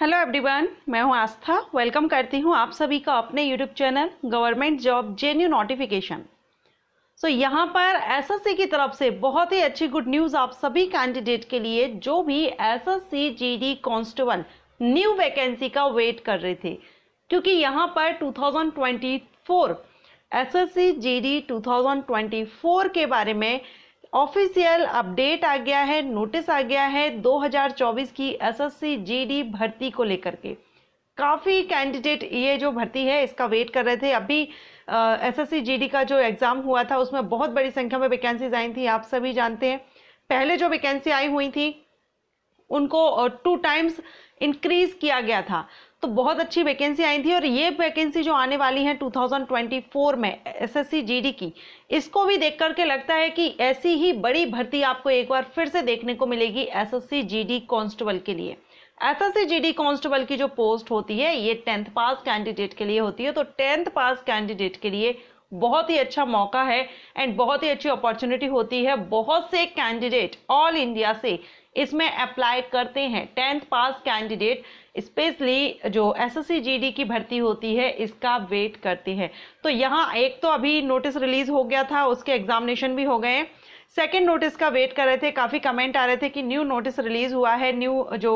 hello everyone मैं हूं आस्था welcome करती हूं आप सभी का अपने YouTube channel government job genuine notification so यहां पर एसएससी की तरफ से बहुत ही अच्छी गुड न्यूज़ आप सभी कैंडिडेट के लिए जो भी SSC GD constable new vacancy का वेट कर रहे थे क्योंकि यहाँ पर 2024 एसएससी जीडी 2024 के बारे में ऑफिशियल अपडेट आ गया है नोटिस आ गया है 2024 की एसएससी जीडी भर्ती को लेकर के काफ़ी कैंडिडेट ये जो भर्ती है इसका वेट कर रहे थे अभी एसएससी जीडी का जो एग्ज़ाम हुआ था उसमें बहुत बड़ी संख्या में वैकेंसीज आई थी आप सभी जानते हैं पहले जो वैकेंसी आई हुई थी उनको टू टाइम्स इंक्रीज किया गया था तो बहुत अच्छी वैकेंसी आई थी और ये वैकेंसी जो आने वाली है 2024 में एसएससी जीडी की इसको भी देख करके लगता है कि ऐसी ही बड़ी भर्ती आपको एक बार फिर से देखने को मिलेगी एसएससी जीडी कांस्टेबल के लिए एसएससी जीडी कांस्टेबल की जो पोस्ट होती है ये टेंथ पास कैंडिडेट के लिए होती है तो टेंथ पास कैंडिडेट के लिए बहुत ही अच्छा मौका है एंड बहुत ही अच्छी अपॉर्चुनिटी होती है बहुत से कैंडिडेट ऑल इंडिया से इसमें अप्लाई करते हैं टेंथ पास कैंडिडेट स्पेशली जो एसएससी जीडी की भर्ती होती है इसका वेट करते हैं तो यहाँ एक तो अभी नोटिस रिलीज हो गया था उसके एग्जामिनेशन भी हो गए सेकेंड नोटिस का वेट कर रहे थे काफ़ी कमेंट आ रहे थे कि न्यू नोटिस रिलीज हुआ है न्यू जो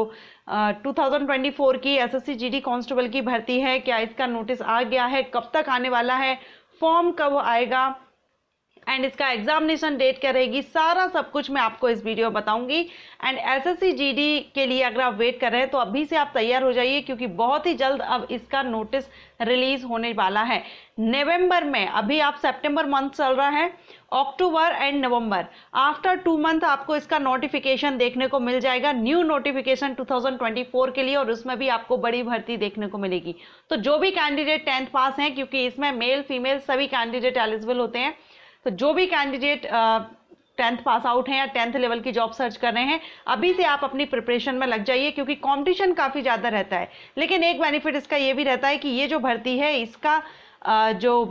आ, 2024 की एसएससी जीडी कांस्टेबल की भर्ती है क्या इसका नोटिस आ गया है कब तक आने वाला है फॉर्म कब आएगा एंड इसका एग्जामिनेशन डेट क्या रहेगी सारा सब कुछ मैं आपको इस वीडियो में बताऊंगी एंड एसएससी जीडी के लिए अगर आप वेट कर रहे हैं तो अभी से आप तैयार हो जाइए क्योंकि बहुत ही जल्द अब इसका नोटिस रिलीज होने वाला है नवंबर में अभी आप सितंबर मंथ चल रहा है October and November after two month आपको इसका नोटिफिकेशन देखने को मिल जाएगा न्यू नोटिफिकेशन 2024 के लिए और उसमें भी आपको बड़ी भर्ती देखने को मिलेगी तो जो भी कैंडिडेट टेंथ पास हैं क्योंकि इसमें मेल फीमेल सभी कैंडिडेट एलिजिबल होते हैं तो जो भी कैंडिडेट टेंथ पास आउट हैं या टेंथ लेवल की जॉब सर्च कर रहे हैं अभी से आप अपनी प्रिपरेशन में लग जाइए क्योंकि कंपटीशन काफ़ी ज़्यादा रहता है लेकिन एक बेनिफिट इसका ये भी रहता है कि ये जो भर्ती है इसका uh, जो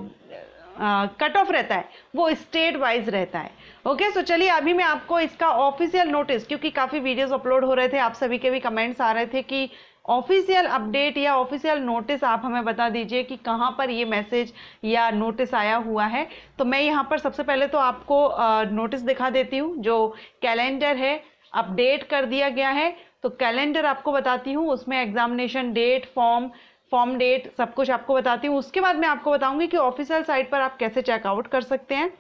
कट uh, ऑफ रहता है वो स्टेट वाइज रहता है ओके सो चलिए अभी मैं आपको इसका ऑफिशियल नोटिस क्योंकि काफ़ी वीडियोस अपलोड हो रहे थे आप सभी के भी कमेंट्स आ रहे थे कि ऑफिशियल अपडेट या ऑफिशियल नोटिस आप हमें बता दीजिए कि कहाँ पर ये मैसेज या नोटिस आया हुआ है तो मैं यहाँ पर सबसे पहले तो आपको नोटिस दिखा देती हूँ जो कैलेंडर है अपडेट कर दिया गया है तो कैलेंडर आपको बताती हूँ उसमें examination date form form date सब कुछ आपको बताती हूँ उसके बाद मैं आपको बताऊँगी कि ऑफिशियल साइट पर आप कैसे चेकआउट कर सकते हैं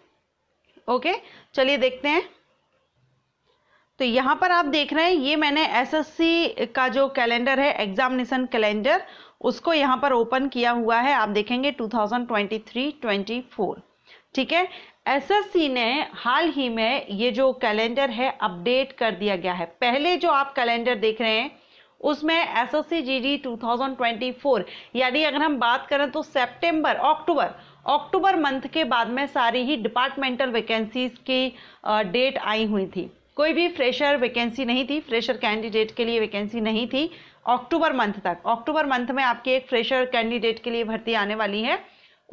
ओके चलिए देखते हैं तो यहाँ पर आप देख रहे हैं ये मैंने एसएससी का जो कैलेंडर है एग्जामिनेशन कैलेंडर उसको यहाँ पर ओपन किया हुआ है आप देखेंगे 2023-24 ठीक है एसएससी ने हाल ही में ये जो कैलेंडर है अपडेट कर दिया गया है पहले जो आप कैलेंडर देख रहे हैं उसमें S S C G D two thousand twenty four यानी अगर हम बात करें तो सेप्टेम्बर अक्टूबर अक्टूबर मंथ के बाद में सारी ही डिपार्टमेंटल वैकेंसीज की डेट आई हुई थी कोई भी फ्रेशर वैकेंसी नहीं थी फ्रेशर कैंडिडेट के लिए वैकेंसी नहीं थी अक्टूबर मंथ तक अक्टूबर मंथ में आपकी एक फ्रेशर कैंडिडेट के लिए भर्ती आने वाली है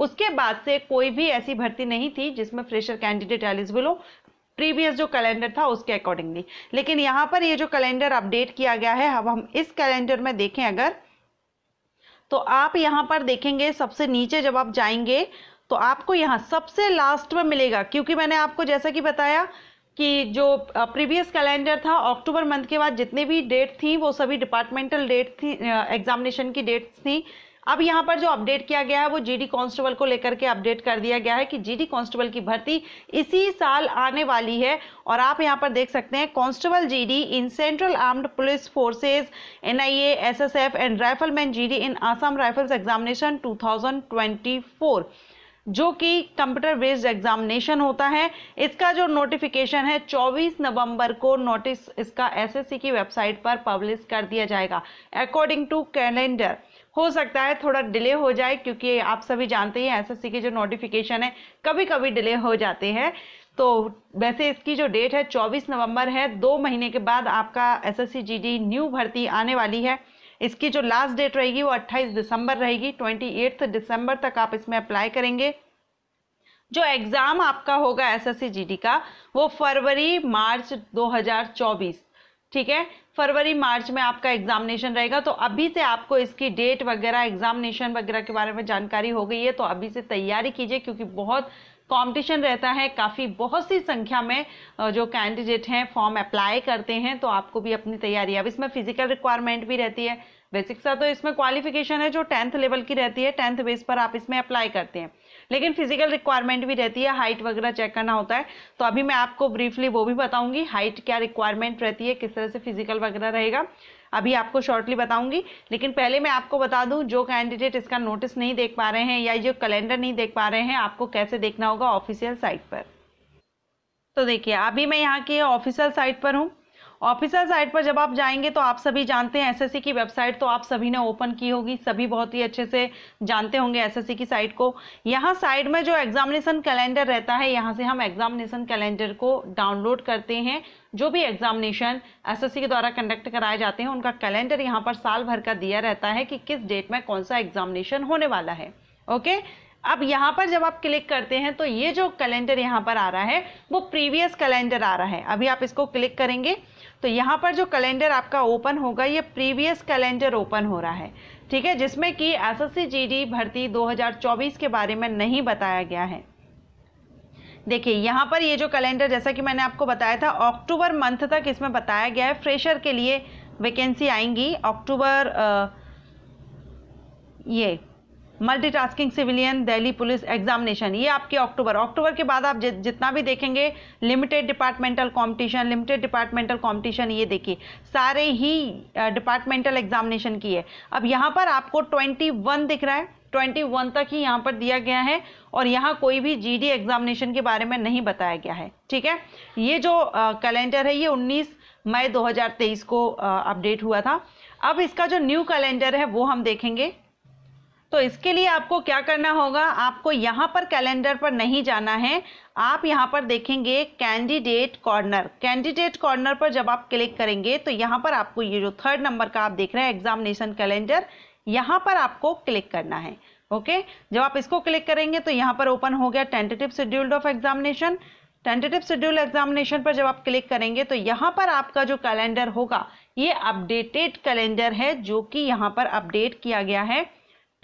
उसके बाद से कोई भी ऐसी भर्ती नहीं थी जिसमें फ्रेशर कैंडिडेट एलिजिबल हो प्रीवियस जो कैलेंडर था उसके अकॉर्डिंगली लेकिन यहाँ पर ये जो कैलेंडर अपडेट किया गया है अब हम इस कैलेंडर में देखें अगर तो आप यहाँ पर देखेंगे सबसे नीचे जब आप जाएंगे तो आपको यहाँ सबसे लास्ट में मिलेगा क्योंकि मैंने आपको जैसा कि बताया कि जो प्रीवियस कैलेंडर था अक्टूबर मंथ के बाद जितने भी डेट थी वो सभी डिपार्टमेंटल डेट थी एग्जामिनेशन की डेट्स थी अब यहाँ पर जो अपडेट किया गया है वो जीडी कांस्टेबल को लेकर के अपडेट कर दिया गया है कि जीडी कांस्टेबल की भर्ती इसी साल आने वाली है और आप यहाँ पर देख सकते हैं constable GD in central armed police forces NIA SSF and rifleman GD in Assam rifles examination 2024 जो कि कंप्यूटर बेस्ड एग्जामिनेशन होता है इसका जो नोटिफिकेशन है 24 नवंबर को नोटिस इसका एसएससी की वेबसाइट पर पब्लिश कर दिया जाएगा अकॉर्डिंग टू कैलेंडर हो सकता है थोड़ा डिले हो जाए क्योंकि आप सभी जानते हैं एसएससी के जो नोटिफिकेशन है कभी कभी डिले हो जाते हैं तो वैसे इसकी जो डेट है 24 नवंबर है दो महीने के बाद आपका जी डी न्यू भर्ती आने वाली है इसकी जो लास्ट डेट रहेगी वो 28 दिसंबर रहेगी 28 दिसंबर तक आप इसमें अप्लाई करेंगे जो एग्ज़ाम आपका होगा एसएससी जीडी का वो फरवरी मार्च 2024 ठीक है फरवरी मार्च में आपका एग्जामिनेशन रहेगा तो अभी से आपको इसकी डेट वगैरह एग्जामिनेशन वगैरह के बारे में जानकारी हो गई है तो अभी से तैयारी कीजिए क्योंकि बहुत कंपटीशन रहता है काफ़ी बहुत सी संख्या में जो कैंडिडेट हैं फॉर्म अप्लाई करते हैं तो आपको भी अपनी तैयारी अब इसमें फिजिकल रिक्वायरमेंट भी रहती है बेसिक सा तो इसमें क्वालिफिकेशन है जो टेंथ लेवल की रहती है टेंथ बेस पर आप इसमें अप्लाई करते हैं लेकिन फिजिकल रिक्वायरमेंट भी रहती है हाइट वगैरह चेक करना होता है तो अभी मैं आपको ब्रीफली वो भी बताऊंगी हाइट क्या रिक्वायरमेंट रहती है किस तरह से फिजिकल वगैरह रहेगा अभी आपको शॉर्टली बताऊंगी लेकिन पहले मैं आपको बता दूं जो कैंडिडेट इसका नोटिस नहीं देख पा रहे हैं या जो कैलेंडर नहीं देख पा रहे हैं आपको कैसे देखना होगा ऑफिशियल साइट पर तो देखिए अभी मैं यहाँ की ऑफिशियल साइट पर हूँ ऑफिसर साइट पर जब आप जाएंगे तो आप सभी जानते हैं एसएससी की वेबसाइट तो आप सभी ने ओपन की होगी सभी बहुत ही अच्छे से जानते होंगे एसएससी की साइट को यहाँ साइड में जो एग्जामिनेशन कैलेंडर रहता है यहाँ से हम एग्जामिनेशन कैलेंडर को डाउनलोड करते हैं जो भी एग्जामिनेशन एसएससी के द्वारा कंडक्ट कराए जाते हैं उनका कैलेंडर यहाँ पर साल भर का दिया रहता है कि किस डेट में कौन सा एग्जामिनेशन होने वाला है ओके अब यहाँ पर जब आप क्लिक करते हैं तो ये जो कैलेंडर यहाँ पर आ रहा है वो प्रीवियस कैलेंडर आ रहा है अभी आप इसको क्लिक करेंगे तो यहाँ पर जो कैलेंडर आपका ओपन होगा ये प्रीवियस कैलेंडर ओपन हो रहा है ठीक है जिसमें कि एसएससी जीडी भर्ती 2024 के बारे में नहीं बताया गया है देखिए यहाँ पर ये जो कैलेंडर जैसा कि मैंने आपको बताया था अक्टूबर मंथ तक इसमें बताया गया है फ्रेशर के लिए वैकेंसी आएंगी अक्टूबर ये multitasking civilian Delhi police examination ये आपके अक्टूबर अक्टूबर के बाद आप जितना भी देखेंगे limited departmental competition limited departmental competition ये देखिए सारे ही डिपार्टमेंटल एग्जामिनेशन की है अब यहाँ पर आपको 21 दिख रहा है 21 तक ही यहाँ पर दिया गया है और यहाँ कोई भी डी एग्जामिनेशन के बारे में नहीं बताया गया है ठीक है ये जो कैलेंडर है ये उन्नीस मई दो को अपडेट हुआ था अब इसका जो न्यू कैलेंडर है वो हम देखेंगे तो इसके लिए आपको क्या करना होगा आपको यहाँ पर कैलेंडर पर नहीं जाना है आप यहाँ पर देखेंगे कैंडिडेट कॉर्नर कैंडिडेट कॉर्नर पर जब आप क्लिक करेंगे तो यहाँ पर आपको ये जो थर्ड नंबर का आप देख रहे हैं एग्जामिनेशन कैलेंडर यहाँ पर आपको क्लिक करना है ओके जब आप इसको क्लिक करेंगे तो यहाँ पर ओपन हो गया tentative scheduled of examination tentative schedule examination पर जब आप क्लिक करेंगे तो यहाँ पर आपका जो कैलेंडर होगा ये अपडेटेड कैलेंडर है जो कि यहाँ पर अपडेट किया गया है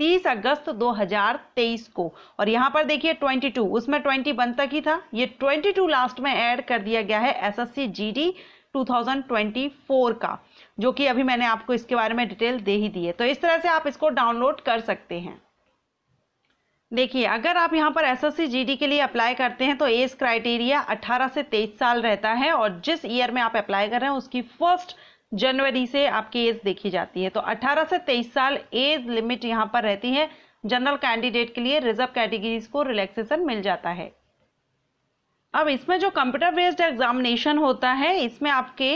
30 अगस्त 2023 को और यहाँ पर देखिए 22 उसमें 21 तक ही था ये 22 लास्ट में ऐड कर दिया गया है एसएससी जीडी 2024 का जो कि अभी मैंने आपको इसके बारे में डिटेल दे ही दी है तो इस तरह से आप इसको डाउनलोड कर सकते हैं देखिए अगर आप यहाँ पर एसएससी जीडी के लिए अप्लाई करते हैं तो एज क्राइटेरिया 18 से 23 साल रहता है और जिस ईयर में आप अप्लाई कर रहे हैं उसकी फर्स्ट जनवरी से आपकी एज देखी जाती है तो 18 से 23 साल एज लिमिट यहाँ पर रहती है जनरल कैंडिडेट के लिए रिजर्व कैटेगरीज को रिलैक्सेशन मिल जाता है अब इसमें जो कंप्यूटर बेस्ड एग्जामिनेशन होता है इसमें आपके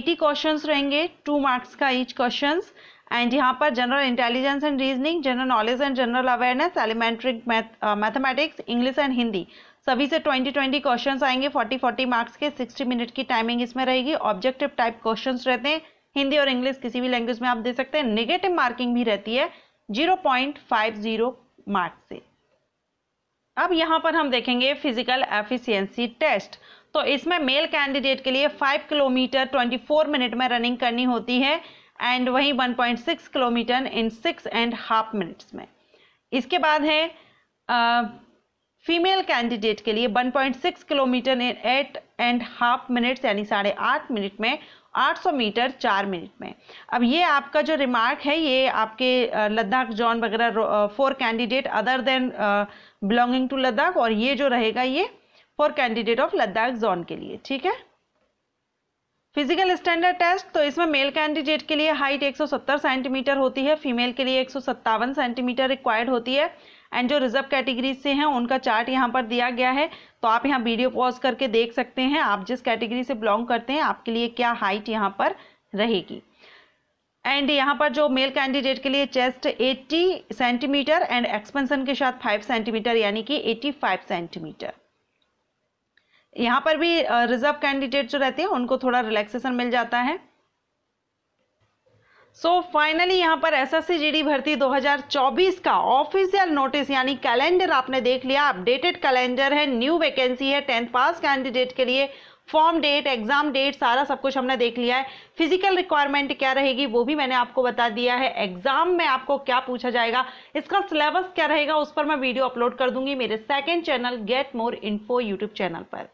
80 क्वेश्चंस रहेंगे टू मार्क्स का ईच क्वेश्चंस एंड यहाँ पर general intelligence and reasoning general knowledge and general awareness elementary mathematics English and Hindi सभी से 20 20 क्वेश्चंस आएंगे 40 40 मार्क्स के 60 मिनट की टाइमिंग इसमें रहेगी ऑब्जेक्टिव टाइप क्वेश्चंस रहते हैं हिंदी और इंग्लिश किसी भी लैंग्वेज में आप दे सकते हैं नेगेटिव मार्किंग भी रहती है 0.50 मार्क्स से अब यहाँ पर हम देखेंगे फिजिकल एफिशियंसी टेस्ट तो इसमें मेल कैंडिडेट के लिए फाइव किलोमीटर फोर मिनट में रनिंग करनी होती है एंड वहीं six kilometre in six and half minutes में इसके बाद है फीमेल कैंडिडेट के लिए 1.6 kilometre in eight and half minutes यानी साढ़े आठ मिनट में 800 मीटर चार मिनट में अब ये आपका जो रिमार्क है ये आपके लद्दाख जॉन वगैरह for candidate other than belonging to Ladakh और ये जो रहेगा ये for candidate of Ladakh zone के लिए ठीक है फिजिकल स्टैंडर्ड टेस्ट तो इसमें मेल कैंडिडेट के लिए हाइट 170 सेंटीमीटर होती है फीमेल के लिए एक सेंटीमीटर रिक्वायर्ड होती है एंड जो रिजर्व कैटेगरीज से हैं उनका चार्ट यहाँ पर दिया गया है तो आप यहाँ वीडियो पॉज करके देख सकते हैं आप जिस कैटेगरी से बिलोंग करते हैं आपके लिए क्या हाइट यहाँ पर रहेगी एंड यहाँ पर जो मेल कैंडिडेट के लिए चेस्ट 80 सेंटीमीटर एंड एक्सपेंसन के साथ 5 सेंटीमीटर यानी कि 85 सेंटीमीटर यहाँ पर भी रिजर्व कैंडिडेट जो रहते हैं उनको थोड़ा रिलैक्सेशन मिल जाता है सो so, फाइनली यहाँ पर एस एस भर्ती 2024 का ऑफिशियल नोटिस यानी कैलेंडर आपने देख लिया अपडेटेड कैलेंडर है न्यू वैकेंसी है टेंथ पास कैंडिडेट के लिए फॉर्म डेट एग्जाम डेट सारा सब कुछ हमने देख लिया है फिजिकल रिक्वायरमेंट क्या रहेगी वो भी मैंने आपको बता दिया है एग्जाम में आपको क्या पूछा जाएगा इसका सिलेबस क्या रहेगा उस पर मैं वीडियो अपलोड कर दूंगी मेरे second channel get more info YouTube channel पर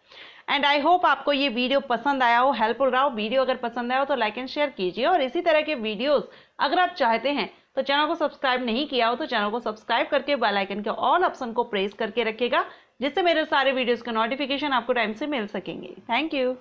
एंड आई होप आपको ये वीडियो पसंद आया हो हेल्पफुल रहा हो वीडियो अगर पसंद आया हो तो लाइक एंड शेयर कीजिए और इसी तरह के वीडियोस अगर आप चाहते हैं तो चैनल को सब्सक्राइब नहीं किया हो तो चैनल को सब्सक्राइब करके बेल आइकन के ऑल ऑप्शन को प्रेस करके रखिएगा जिससे मेरे सारे वीडियोस का नोटिफिकेशन आपको टाइम से मिल सकेंगे थैंक यू